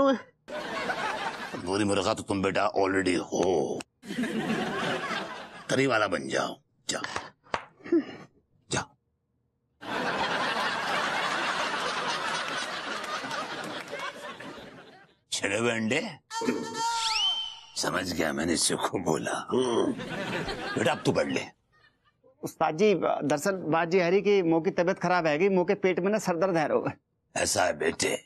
बनू है गोरी मुर्गा तो तुम बेटा ऑलरेडी हो तरी वाला बन जाओ जा जा हुए अंडे समझ गया मैंने इससे बोला बेटा अब तू बढ़ ले उस्ताद जी दरअसल बात जी हरी की मुंह की तबीयत खराब है गई मुंह के पेट में ना सर दर्द है ऐसा है बेटे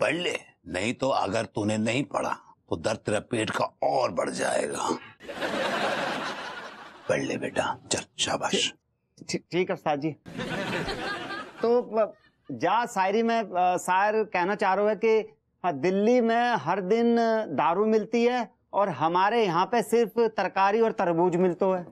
पढ़ ले नहीं तो अगर तूने नहीं पढ़ा तो दर्द तेरा पेट का और बढ़ जाएगा पढ़ ले बेटा चल शाबाश ठीक है उस्ताद जी तो जा शायरी में शायर कहना चाह रहा है कि हाँ, दिल्ली में हर दिन दारू मिलती है और हमारे यहाँ पे सिर्फ तरकारी और तरबूज मिलते है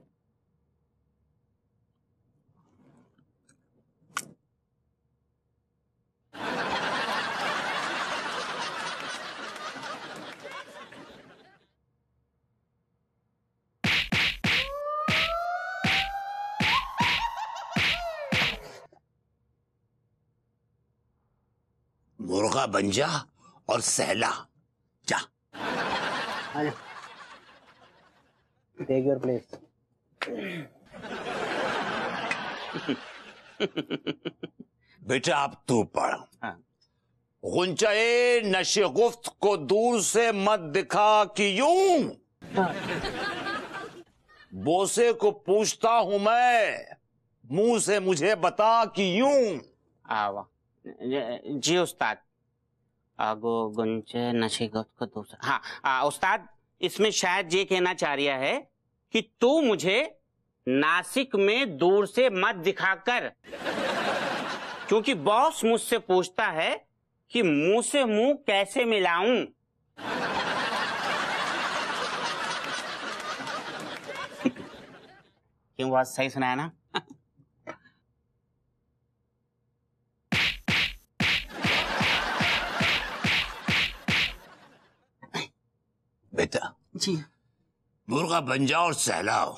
मुर्गा बन जा और सहला जा प्लेस बेटा आप तू पढ़ हाँ। गुंचाए नशे गुफ्त को दूर से मत दिखा कि यूं हाँ। बोसे को पूछता हूं मैं मुंह से मुझे बता कि यूं आवा जी उस्ताद आगो गुंजे नशे को दूसरा हाँ आ, उस्ताद इसमें शायद ये कहना चाह रहा है कि तू मुझे नासिक में दूर से मत दिखाकर क्योंकि बॉस मुझसे पूछता है कि मुंह से मुंह कैसे मिलाऊं क्यों बात सही सुनाया ना जी मुर्गा बन जाओ और सहलाओ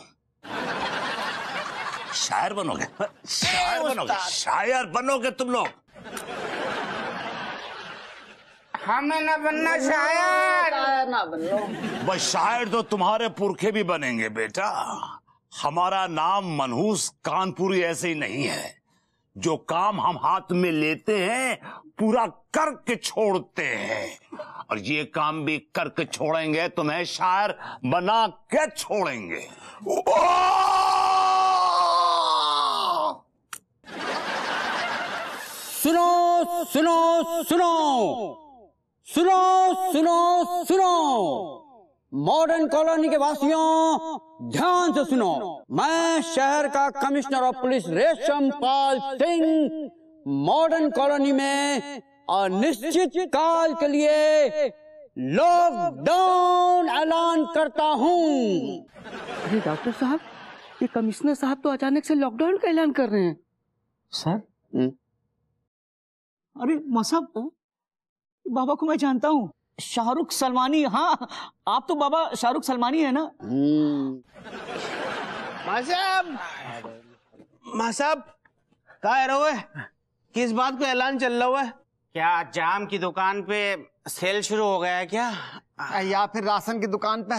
शायर बनोगे हाँ, शायर बनोगे शायर बनोगे तुम लोग हमें ना बनना शायर ना बनो बस शायर तो तुम्हारे पुरखे भी बनेंगे बेटा हमारा नाम मनहूस कानपुरी ऐसे ही नहीं है जो काम हम हाथ में लेते हैं पूरा करके छोड़ते हैं और ये काम भी करके छोड़ेंगे तुम्हें तो शायर बना के छोड़ेंगे सुनो सुनो सुनो सुनो सुनो सुनो, सुनो मॉडर्न कॉलोनी के वासियों ध्यान से सुनो मैं शहर का कमिश्नर ऑफ पुलिस रेशम पाल सिंह मॉडर्न कॉलोनी में अनिश्चित काल के लिए लॉकडाउन ऐलान करता हूँ अरे डॉक्टर साहब ये कमिश्नर साहब तो अचानक से लॉकडाउन का ऐलान कर रहे हैं सर हम्म। अरे मसाब बाबा को मैं जानता हूँ शाहरुख सलमानी हाँ आप तो बाबा शाहरुख सलमानी है ना हम्म। साहब कहा रहो है किस बात का ऐलान चल रहा है क्या जाम की दुकान पे सेल शुरू हो गया है क्या या फिर राशन की दुकान पे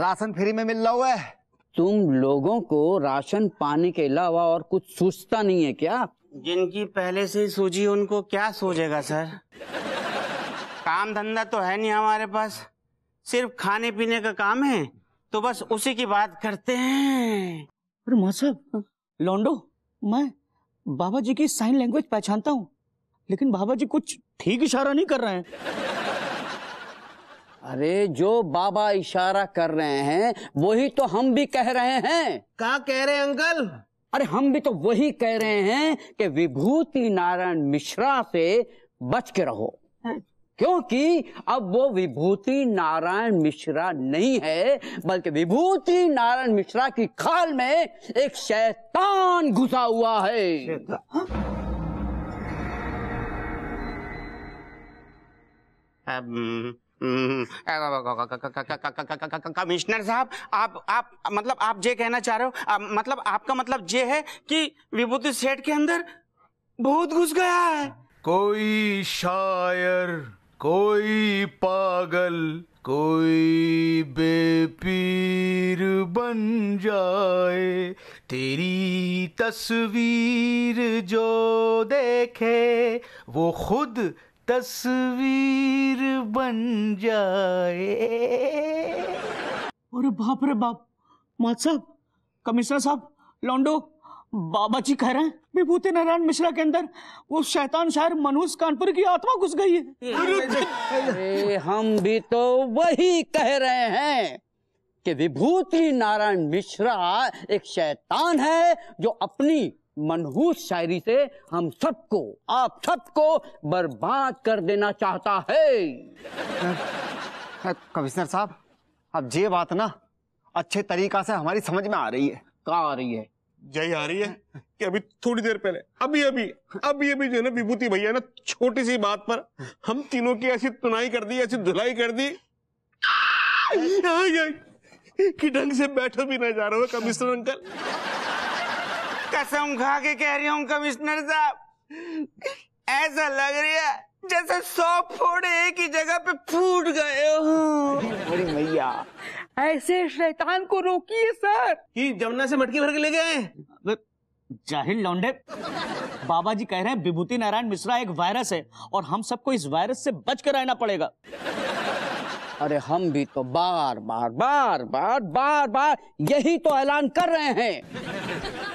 राशन फ्री में मिल रहा है तुम लोगों को राशन पाने के अलावा और कुछ सोचता नहीं है क्या जिनकी पहले से ही सूझी उनको क्या सोचेगा सर काम धंधा तो है नहीं हमारे पास सिर्फ खाने पीने का काम है तो बस उसी की बात करते हैं लौंडो मैं बाबा जी की साइन लैंग्वेज पहचानता हूँ लेकिन बाबा जी कुछ ठीक इशारा नहीं कर रहे हैं अरे जो बाबा इशारा कर रहे हैं वही तो हम भी कह रहे हैं क्या कह रहे हैं अंकल अरे हम भी तो वही कह रहे हैं कि विभूति नारायण मिश्रा से बच के रहो हाँ। क्योंकि अब वो विभूति नारायण मिश्रा नहीं है बल्कि विभूति नारायण मिश्रा की खाल में एक शैतान घुसा हुआ है हम्म, कमिश्नर साहब आप आप मतलब आप जे कहना चाह रहे हो मतलब आपका मतलब ये है कि विभूति सेठ के अंदर भूत घुस गया है कोई शायर कोई पागल कोई बेपीर बन जाए तेरी तस्वीर जो देखे वो खुद तस्वीर बन जाए अरे बाप रे बाप मात साहब कमिश्नर साहब लौंडो बाबा जी कह रहे हैं विभूति नारायण मिश्रा के अंदर वो शैतान शायर मनुष्य कानपुर की आत्मा घुस गई है अरे हम भी तो वही कह रहे हैं कि विभूति नारायण मिश्रा एक शैतान है जो अपनी मनहूस शायरी से हम सबको आप सबको बर्बाद कर देना चाहता है कमिश्नर साहब अब ये बात ना अच्छे तरीका से हमारी समझ में आ रही है कहा आ रही है जाई आ रही है हाँ। कि अभी थोड़ी देर पहले अभी अभी अभी अभी जो है ना विभूति भैया ना छोटी सी बात पर हम तीनों की ऐसी तुनाई कर दी ऐसी धुलाई कर दी कि ढंग से बैठो भी ना जा रहा हो कमिश्नर अंकल कसम खा के कह रही हूँ कमिश्नर साहब ऐसा लग रहा है जैसे सौ फोड़े एक ही जगह पे फूट गए हो भैया ऐसे शैतान को रोकिए सर ये जमुना से मटकी भर के ले गए जाहिल लौंडे बाबा जी कह रहे हैं विभूति नारायण मिश्रा एक वायरस है और हम सबको इस वायरस से बच कर रहना पड़ेगा अरे हम भी तो बार बार बार बार बार बार यही तो ऐलान कर रहे हैं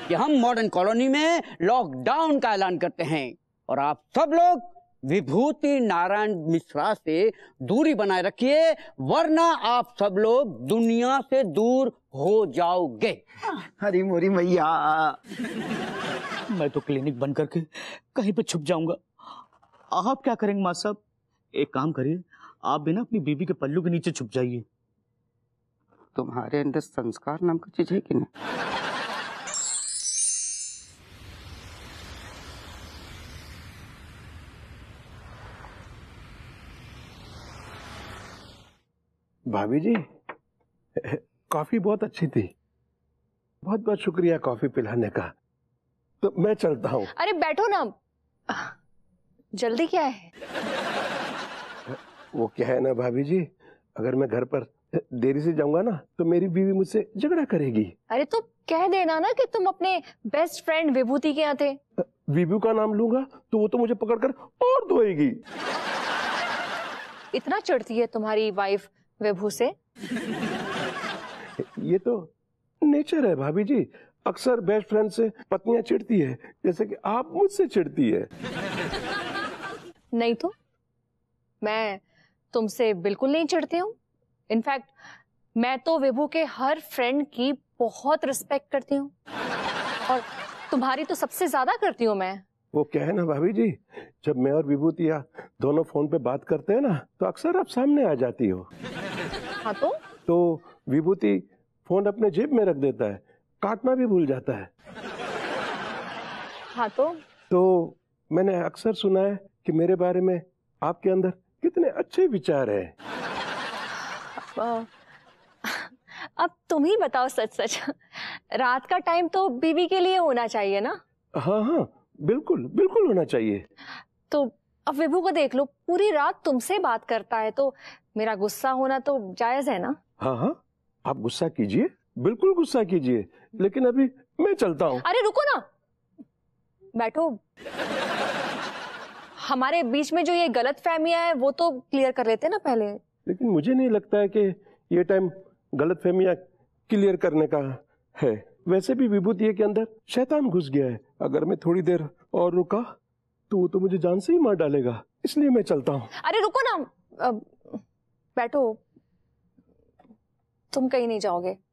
कि हम मॉडर्न कॉलोनी में लॉकडाउन का ऐलान करते हैं और आप सब लोग विभूति नारायण मिश्रा से दूरी बनाए रखिए वरना आप सब लोग दुनिया से दूर हो जाओगे हरी मोरी मैया मैं तो क्लिनिक बंद करके कहीं पे छुप जाऊंगा आप क्या करेंगे मां साहब एक काम करिए आप भी ना अपनी बीबी के पल्लू के नीचे छुप जाइए तुम्हारे अंदर संस्कार नाम की चीज है कि नहीं भाभी जी कॉफी बहुत अच्छी थी बहुत बहुत शुक्रिया कॉफी पिलाने का तो मैं चलता हूँ अरे बैठो ना जल्दी क्या है वो क्या है ना भाभी जी अगर मैं घर पर देरी से जाऊंगा ना तो मेरी बीवी मुझसे झगड़ा करेगी अरे तो कह देना ना कि तुम अपने बेस्ट फ्रेंड विभूति के यहाँ थे विभू का नाम लूंगा तो वो तो मुझे पकड़कर और धोएगी इतना चढ़ती है तुम्हारी वाइफ विभू से ये तो नेचर है भाभी जी अक्सर बेस्ट फ्रेंड से पत्नियां चिढ़ती है जैसे कि आप मुझसे चिढ़ती है नहीं तो मैं तुमसे बिल्कुल नहीं चिढ़ती हूँ इनफैक्ट मैं तो विभू के हर फ्रेंड की बहुत रिस्पेक्ट करती हूँ और तुम्हारी तो सबसे ज्यादा करती हूँ मैं वो क्या है ना भाभी जी जब मैं और विभूतिया दोनों फोन पे बात करते हैं ना तो अक्सर आप सामने आ जाती हो हाँ तो तो विभूति फोन अपने जेब में रख देता है काटना भी भूल जाता है हाँ तो तो मैंने अक्सर सुना है कि मेरे बारे में आपके अंदर कितने अच्छे विचार है अब, अब तुम ही बताओ सच सच रात का टाइम तो बीवी के लिए होना चाहिए ना हाँ हाँ बिल्कुल बिल्कुल होना चाहिए तो अब विभू को देख लो पूरी रात तुमसे बात करता है तो मेरा गुस्सा होना तो जायज है ना हाँ हाँ आप गुस्सा कीजिए बिल्कुल गुस्सा कीजिए लेकिन अभी मैं चलता हूँ अरे रुको ना बैठो हमारे बीच में जो ये गलत फहमिया है वो तो क्लियर कर लेते ना पहले लेकिन मुझे नहीं लगता है कि ये टाइम गलत फहमिया क्लियर करने का है वैसे भी विभूति के अंदर शैतान घुस गया है अगर मैं थोड़ी देर और रुका तो वो तो मुझे जान से ही मार डालेगा इसलिए मैं चलता हूँ अरे रुको ना बैठो तुम कहीं नहीं जाओगे